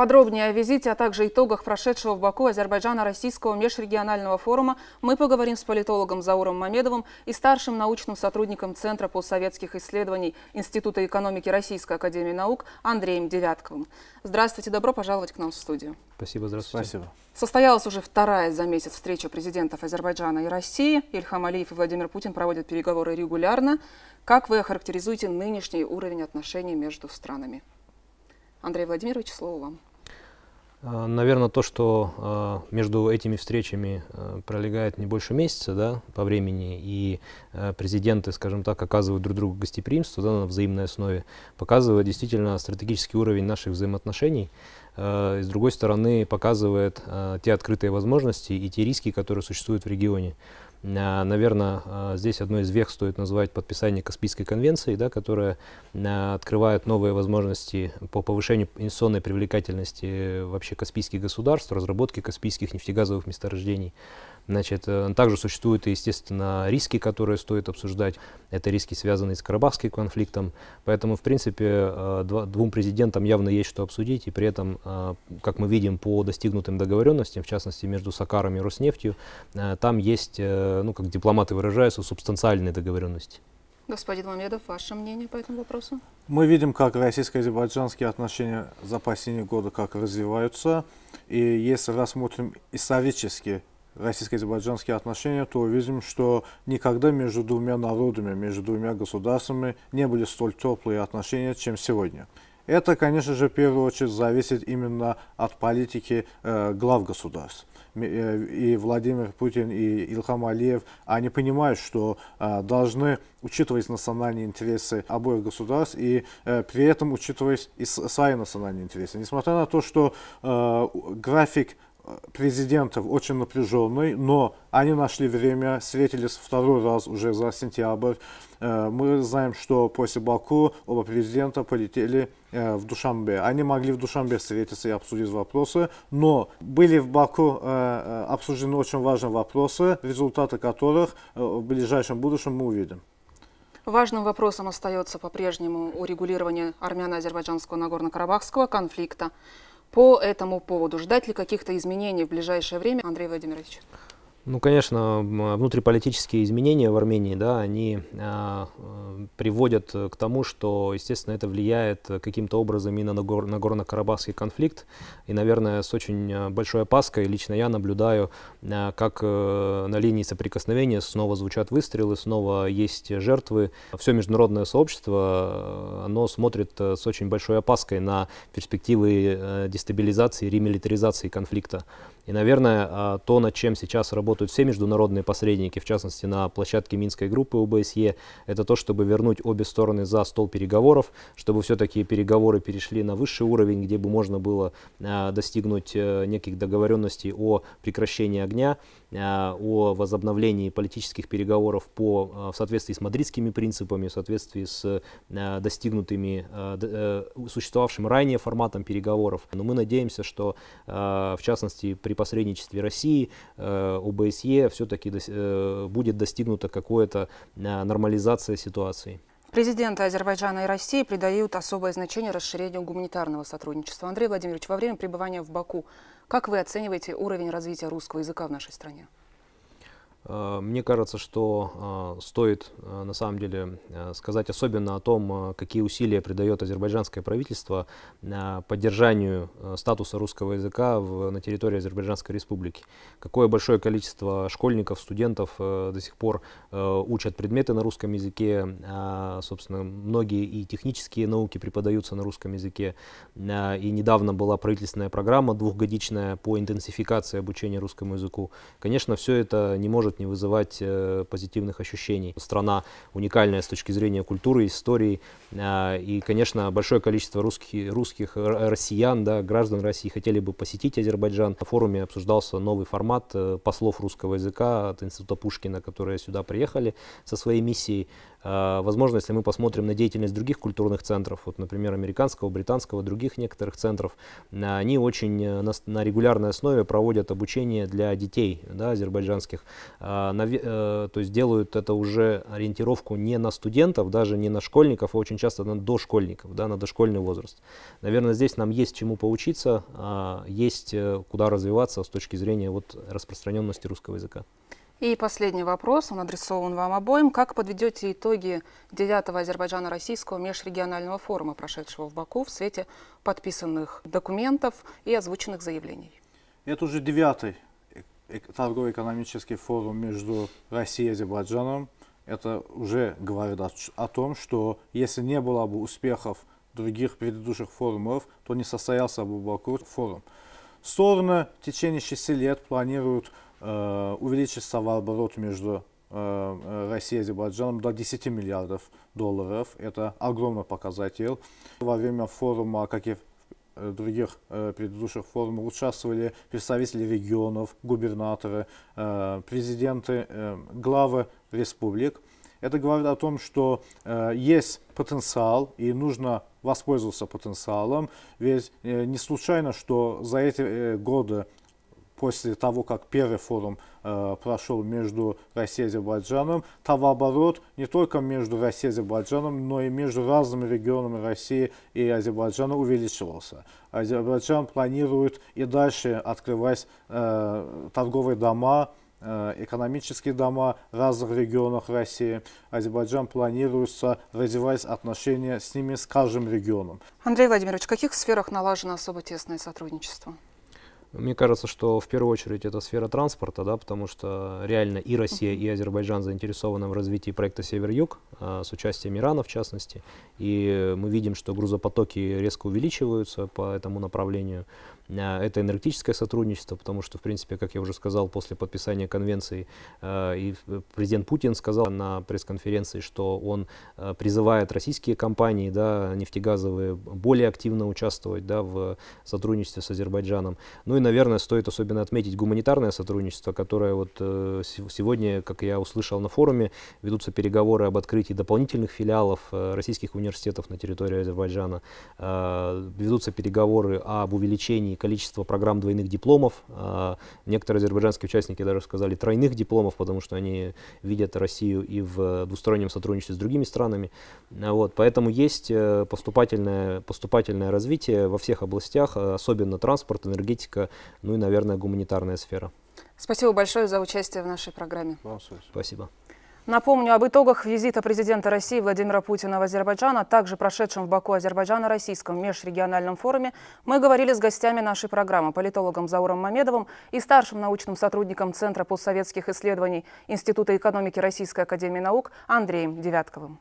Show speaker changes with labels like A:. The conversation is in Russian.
A: Подробнее о визите, а также итогах прошедшего в Баку Азербайджана-Российского межрегионального форума мы поговорим с политологом Зауром Мамедовым и старшим научным сотрудником Центра постсоветских исследований Института экономики Российской академии наук Андреем Девятковым. Здравствуйте, добро пожаловать к нам в студию.
B: Спасибо, здравствуйте. Спасибо.
A: Состоялась уже вторая за месяц встреча президентов Азербайджана и России. Ильхам Алиев и Владимир Путин проводят переговоры регулярно. Как вы охарактеризуете нынешний уровень отношений между странами? Андрей Владимирович, слово вам.
B: А, Наверное, то, что а, между этими встречами а, пролегает не больше месяца да, по времени, и президенты, скажем так, оказывают друг другу гостеприимство да, на взаимной основе, показывает действительно стратегический уровень наших взаимоотношений. И, с другой стороны, показывает те открытые возможности и те риски, которые существуют в регионе. А, Наверное, а, здесь одной из вех стоит назвать подписание Каспийской конвенции, да, которая а, открывает новые возможности по повышению инвестиционной привлекательности вообще каспийских государств, разработки каспийских нефтегазовых месторождений. Значит, э, также существуют, естественно, риски, которые стоит обсуждать. Это риски, связанные с Карабахским конфликтом. Поэтому, в принципе, э, двум президентам явно есть что обсудить. И при этом, э, как мы видим по достигнутым договоренностям, в частности, между Сакаром и Роснефтью, там есть Э, ну, как дипломаты выражаются, субстанциальные договоренности.
A: Господин Мамедов, ваше мнение по этому вопросу?
C: Мы видим, как российско-азербайджанские отношения за последние годы как развиваются. И если рассмотрим исторически российско-азербайджанские отношения, то увидим, что никогда между двумя народами, между двумя государствами не были столь теплые отношения, чем сегодня. Это, конечно же, в первую очередь зависит именно от политики э, глав государств. Э, и Владимир Путин, и Илхам Алиев, они понимают, что э, должны учитывать национальные интересы обоих государств и при этом учитывать и свои национальные интересы. Несмотря на то, что график президентов очень напряженный, но они нашли время, встретились второй раз уже за сентябрь. Э, мы знаем, что после Баку оба президента полетели э, в Душамбе. Они могли в Душамбе встретиться и обсудить вопросы, но были в Баку э, обсуждены очень важные вопросы, результаты которых в ближайшем будущем мы увидим.
A: Важным вопросом остается по-прежнему урегулирование армяно-азербайджанского Нагорно-Карабахского конфликта по этому поводу? Ждать ли каких-то изменений в ближайшее время, Андрей Владимирович?
B: Ну, конечно, внутриполитические изменения в Армении, да, они а, э, приводят к тому, что, естественно, это влияет каким-то образом и на Нагор- Нагорно-Карабахский конфликт. И, наверное, с очень э, большой опаской лично я наблюдаю, э, как э, на линии соприкосновения снова звучат выстрелы, снова есть жертвы. Все международное сообщество, э, оно смотрит э, с очень большой опаской на перспективы дестабилизации, ремилитаризации конфликта. И, наверное, а, то, над чем сейчас работают работают все международные посредники, в частности на площадке Минской группы ОБСЕ, это то, чтобы вернуть обе стороны за стол переговоров, чтобы все-таки переговоры перешли на высший уровень, где бы можно было а, достигнуть э, неких договоренностей о прекращении огня, а, о возобновлении политических переговоров по, а, в соответствии с мадридскими принципами, в соответствии с достигнутыми, э, существовавшим ранее форматом переговоров. Но мы надеемся, что в частности при посредничестве России ОБСЕ э, ОБСЕ все-таки э, будет достигнута какая-то э, нормализация ситуации.
A: Президенты Азербайджана и России придают особое значение расширению гуманитарного сотрудничества. Андрей Владимирович, во время пребывания в Баку, как вы оцениваете уровень развития русского языка в нашей стране?
B: Э, мне кажется, что э, стоит э, на самом деле сказать особенно о том, какие усилия придает азербайджанское правительство поддержанию статуса русского языка в, на территории Азербайджанской республики. Какое большое количество школьников, студентов до сих пор учат предметы на русском языке. Собственно, многие и технические науки преподаются на русском языке. И недавно была правительственная программа двухгодичная по интенсификации обучения русскому языку. Конечно, все это не может может не вызывать э, позитивных ощущений. Страна уникальная с точки зрения культуры, истории, э, и, конечно, большое количество русских, русских россиян, да, граждан России хотели бы посетить Азербайджан. На форуме обсуждался новый формат э, послов русского языка от Института Пушкина, которые сюда приехали со своей миссией. А, возможно, если мы посмотрим на деятельность других культурных центров, вот, например, американского, британского, других некоторых центров, а, они очень э, на, на регулярной основе проводят обучение для детей да, азербайджанских. А, э, то есть делают это уже ориентировку не на студентов, даже не на школьников, а очень часто на дошкольников, да, на дошкольный возраст. Наверное, здесь нам есть чему поучиться, есть э, куда развиваться с точки зрения вот, распространенности русского языка.
A: И последний вопрос, он адресован вам обоим. Как подведете итоги 9-го Азербайджана-Российского межрегионального форума, прошедшего в Баку, в свете подписанных документов и озвученных заявлений?
C: Это уже девятый э, э, торгово-экономический форум между Россией и Азербайджаном. Это уже говорит о, о том, что если не было бы успехов других предыдущих форумов, то не состоялся бы Баку форум. Стороны в течение 6 лет планируют Э, увеличится оборот между э, э, Россией и Азербайджаном до 10 миллиардов долларов. Это огромный показатель. Во время форума, как и других предыдущих форумах участвовали представители регионов, губернаторы, президенты, главы республик. Это говорит о том, что э, есть потенциал и нужно воспользоваться потенциалом, ведь э, не случайно, что за эти э, годы после того, как первый форум э, прошел между Россией и Азербайджаном, товарооборот не только между Россией и Азербайджаном, но и между разными регионами России и Азербайджана увеличивался. Азербайджан планирует и дальше открывать э, торговые дома, э, экономические дома в разных регионах России. Азербайджан планируется развивать отношения с ними, с каждым регионом.
A: Андрей Владимирович, в каких сферах налажено особо тесное сотрудничество?
B: Мне кажется, что в первую очередь это сфера транспорта, да, потому что реально и Россия, и Азербайджан заинтересованы в развитии проекта Север-Юг а, с участием Ирана в частности. И мы видим, что грузопотоки резко увеличиваются по этому направлению. Э, это энергетическое сотрудничество, потому что, в принципе, как я уже сказал, после подписания конвенции э, и президент Путин сказал на пресс-конференции, что он э, призывает российские компании да, нефтегазовые более активно участвовать да, в сотрудничестве с Азербайджаном. Ну и, наверное, стоит особенно отметить гуманитарное сотрудничество, которое вот сегодня, как я услышал на форуме, ведутся переговоры об открытии дополнительных филиалов российских университетов на территории Азербайджана, ведутся переговоры об увеличении количество программ двойных дипломов. А, некоторые азербайджанские участники даже сказали тройных дипломов, потому что они видят Россию и в двустороннем сотрудничестве с другими странами. А вот, поэтому есть э, поступательное, поступательное развитие во всех областях, э, особенно транспорт, энергетика, ну и, наверное, гуманитарная сфера.
A: Спасибо большое за участие в нашей программе. Вам спасибо. спасибо. Напомню об итогах визита президента России Владимира Путина в Азербайджан, а также прошедшем в Баку Азербайджана, российском межрегиональном форуме мы говорили с гостями нашей программы, политологом Зауром Мамедовым и старшим научным сотрудником Центра постсоветских исследований Института экономики Российской академии наук Андреем Девятковым.